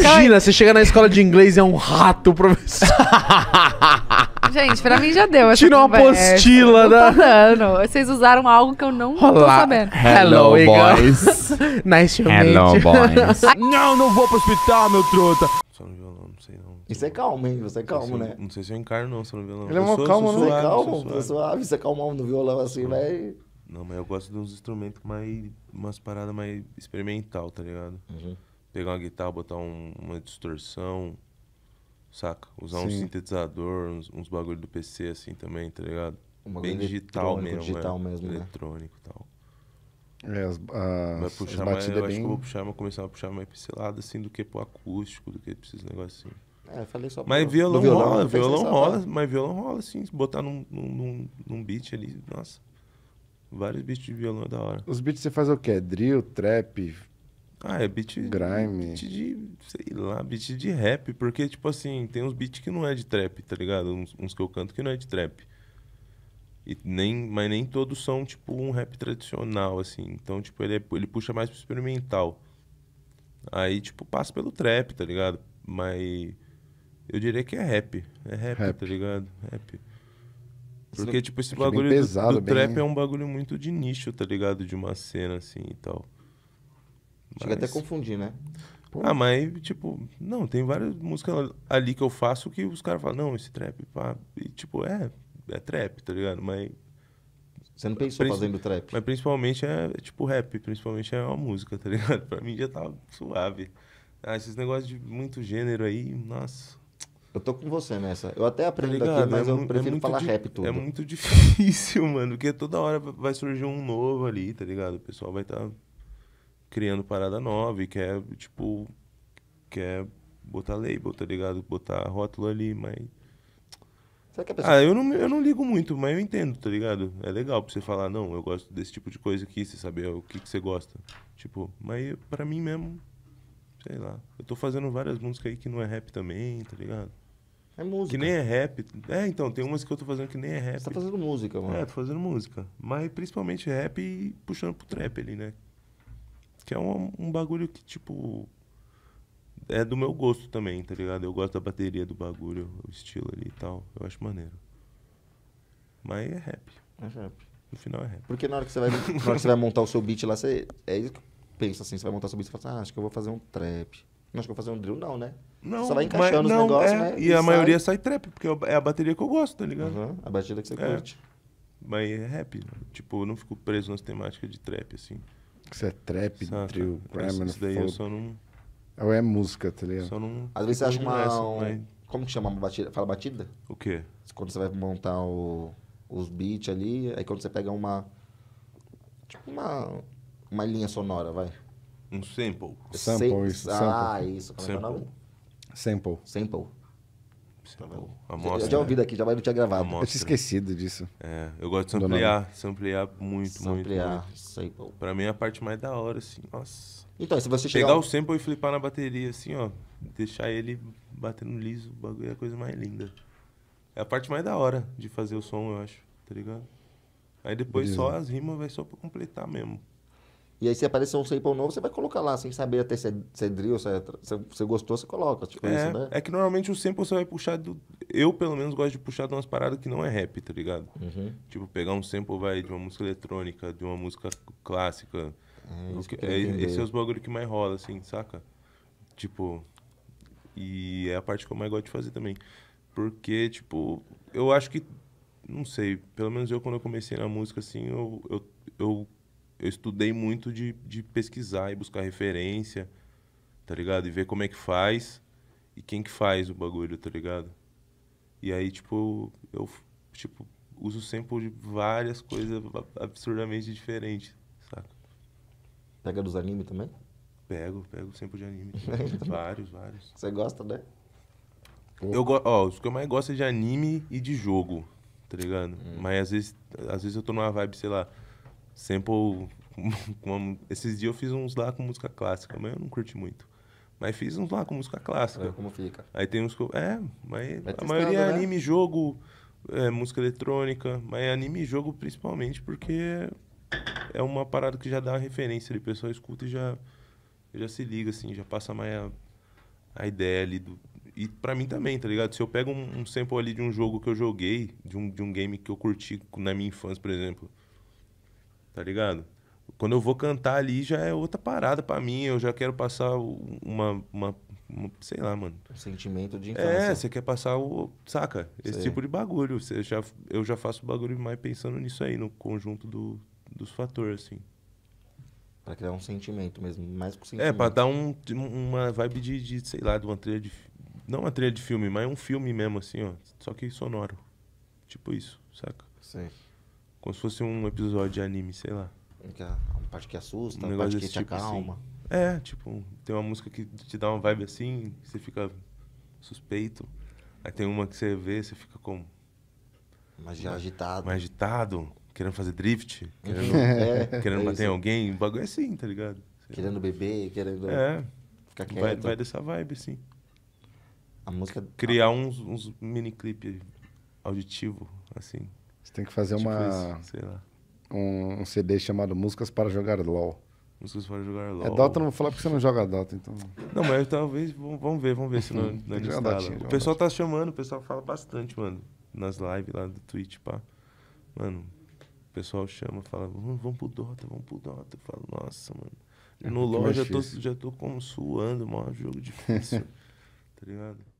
Imagina, você chega na escola de inglês e é um rato, professor. Gente, pra mim já deu. Tirou uma apostila, né? Não tô Vocês usaram algo que eu não tô sabendo. Hello, Hello, boys. nice to meet Hello, you. boys. Não, não vou pro hospital, meu truta. Só no violão, não sei não. Isso é calmo, hein? Você é calmo, né? Não sei se eu encaro, não, só no violão. Ele é Eu mó calmo, não é calmo? É suave. suave, você é calmão no violão assim, né? Não, mas eu gosto de uns instrumentos mais. umas paradas mais experimental, tá ligado? Uhum pegar uma guitarra, botar um, uma distorção, saca? Usar Sim. um sintetizador, uns, uns bagulho do PC assim também, tá ligado? Um Bem digital mesmo, é. digital é, mesmo, né? eletrônico e né? tal. É, as, as, vai puxar mais, é eu bem... acho que vou puxar, vou começar a puxar mais pincelada assim do que pro acústico, do que pra esses negócios É, falei só Mas violão, violão rola, violão rola, mas violão rola assim, botar num, num, num beat ali, nossa. Vários beats de violão é da hora. Os beats você faz o quê? Drill, trap, ah, é beat. Grime. Beat de. Sei lá, beat de rap. Porque, tipo assim, tem uns beats que não é de trap, tá ligado? Uns, uns que eu canto que não é de trap. E nem, mas nem todos são, tipo, um rap tradicional, assim. Então, tipo, ele, é, ele puxa mais pro experimental. Aí, tipo, passa pelo trap, tá ligado? Mas eu diria que é rap. É rap, rap. tá ligado? Rap. Porque, é tipo, esse é bagulho pesado, do, do bem... trap é um bagulho muito de nicho, tá ligado? De uma cena, assim, e tal. Mas... Chega até a confundir, né? Pô. Ah, mas, tipo, não, tem várias músicas ali que eu faço que os caras falam, não, esse trap, pá. E, tipo, é, é trap, tá ligado? Mas. Você não pensou fazendo trap? Mas principalmente é, é, tipo, rap, principalmente é uma música, tá ligado? Pra mim já tá suave. Ah, esses negócios de muito gênero aí, nossa. Eu tô com você nessa. Eu até tá aprendo tá aqui, mas é, eu é prefiro é falar di... rap tudo. É muito difícil, mano, porque toda hora vai surgir um novo ali, tá ligado? O pessoal vai estar. Tá criando parada nova e quer, tipo, quer botar label, tá ligado? Botar rótulo ali, mas. Será que a pessoa... Ah, eu não, eu não ligo muito, mas eu entendo, tá ligado? É legal pra você falar, não, eu gosto desse tipo de coisa aqui, você saber o que, que você gosta. Tipo, mas pra mim mesmo, sei lá. Eu tô fazendo várias músicas aí que não é rap também, tá ligado? É música. Que nem é rap. É, então, tem umas que eu tô fazendo que nem é rap. Você tá fazendo música, mano. É, tô fazendo música. Mas principalmente rap e puxando pro trap ali, né? Que é um, um bagulho que, tipo. É do meu gosto também, tá ligado? Eu gosto da bateria do bagulho, o estilo ali e tal. Eu acho maneiro. Mas é rap. É rap. No final é rap. Porque na hora que você vai, na hora que você vai montar o seu beat lá, você. É isso que pensa assim, você vai montar o seu beat e fala assim, ah, acho que eu vou fazer um trap. Não acho que eu vou fazer um drill, não, né? Não, Só vai encaixando os negócios, é, né? E, e a sai. maioria sai trap, porque é a bateria que eu gosto, tá ligado? Uhum, a batida que você é. curte. Mas é rap. Né? Tipo, eu não fico preso nas temáticas de trap, assim. Isso é trap, Saca? drill, grime, Isso daí eu só não... Ou é música, tá ligado? Só não... Às vezes você acha uma... Essa, um... Como que chama? Uma batida? Fala batida? O quê? Quando você vai montar o... os beats ali, aí quando você pega uma... Tipo uma... Uma linha sonora, vai. Um sample. Sample, isso. Ah, isso. Como sample. É, é o nome? Sample. Sample. Tá, tá Amostra, eu já né? ouvi daqui, já mas não tinha gravado. Amostra. Eu tinha esquecido disso. É, eu gosto de se ampliar muito, ampliar muito, muito. Pra mim é a parte mais da hora, assim, nossa. Então, se você chegar... Pegar o sample e flipar na bateria, assim, ó. Deixar ele batendo liso, o bagulho é a coisa mais linda. É a parte mais da hora de fazer o som, eu acho, tá ligado? Aí depois Beleza. só as rimas vai só pra completar mesmo. E aí, se aparecer um sample novo, você vai colocar lá, sem saber até se é, se é drill, se, é, se você é, é gostou, você coloca. Tipo é, isso, né? É que normalmente o sample você vai é puxar. Do, eu, pelo menos, gosto de puxar de umas paradas que não é rap, tá ligado? Uhum. Tipo, pegar um sample vai de uma música eletrônica, de uma música clássica. Hum, que, é, esse é os bagulho que mais rola, assim, saca? Tipo. E é a parte que eu mais gosto de fazer também. Porque, tipo, eu acho que. Não sei, pelo menos eu, quando eu comecei na música, assim, eu, eu, eu eu estudei muito de, de pesquisar e buscar referência, tá ligado? E ver como é que faz e quem que faz o bagulho, tá ligado? E aí, tipo, eu tipo, uso sample de várias coisas absurdamente diferentes, saca? Pega dos animes também? Pego, pego sample de anime. Então. vários, vários. Você gosta, né? Eu ó, os que eu mais gosto é de anime e de jogo, tá ligado? Hum. Mas às vezes, às vezes eu tô numa vibe, sei lá, sample com, uma, esses dias eu fiz uns lá com música clássica, mas eu não curti muito. Mas fiz uns lá com música clássica. É, como fica. Aí tem uns É, mas é a maioria é né? anime, jogo, é, música eletrônica, mas é anime jogo principalmente porque é uma parada que já dá uma referência ali. O pessoal escuta e já, já se liga, assim, já passa mais a, a ideia ali do, e para mim também, tá ligado? Se eu pego um, um, sample ali de um jogo que eu joguei, de um, de um game que eu curti na minha infância, por exemplo, tá ligado? quando eu vou cantar ali já é outra parada para mim. Eu já quero passar uma, uma, uma sei lá, mano. Um sentimento de é, infância. É, você quer passar o, saca? Esse sei. tipo de bagulho. Você já, eu já faço bagulho mais pensando nisso aí, no conjunto do, dos fatores, assim. Pra criar um sentimento mesmo, mais que um sentimento. É, pra dar um, uma vibe de, de, sei lá, de uma trilha de. Não uma trilha de filme, mas um filme mesmo, assim, ó. Só que sonoro. Tipo isso, saca? Sim. Como se fosse um episódio de anime, sei lá. É uma parte que assusta, um uma parte que te tipo assim. acalma. Assim. É, tipo, tem uma música que te dá uma vibe assim, você fica suspeito. Aí tem uma que você vê, você fica como. Mais uma, agitado. Mais agitado, querendo fazer drift, uhum. querendo, é, querendo é bater em alguém. O bagulho é assim, tá ligado? Sei querendo lá. beber, querendo. É. Ficar quieto. Vai, vai dessa vibe, assim. A música. Criar uns, uns miniclipes auditivo, assim. Você tem que fazer tipo uma. Isso, sei lá um, um CD chamado Músicas para Jogar LOL. Músicas para jogar é LOL. É Dota, não vou falar porque você não joga Dota, então. Não, mas talvez. Vamos ver, vamos ver se não, não é O pessoal tá chamando, o pessoal fala bastante, mano. Nas lives lá do Twitch, pá. Mano, o pessoal chama, fala, vamos pro Dota, vamos pro Dota. Eu falo, nossa, mano. É no LOL já tô, já tô como suando, mano. Jogo difícil. tá ligado?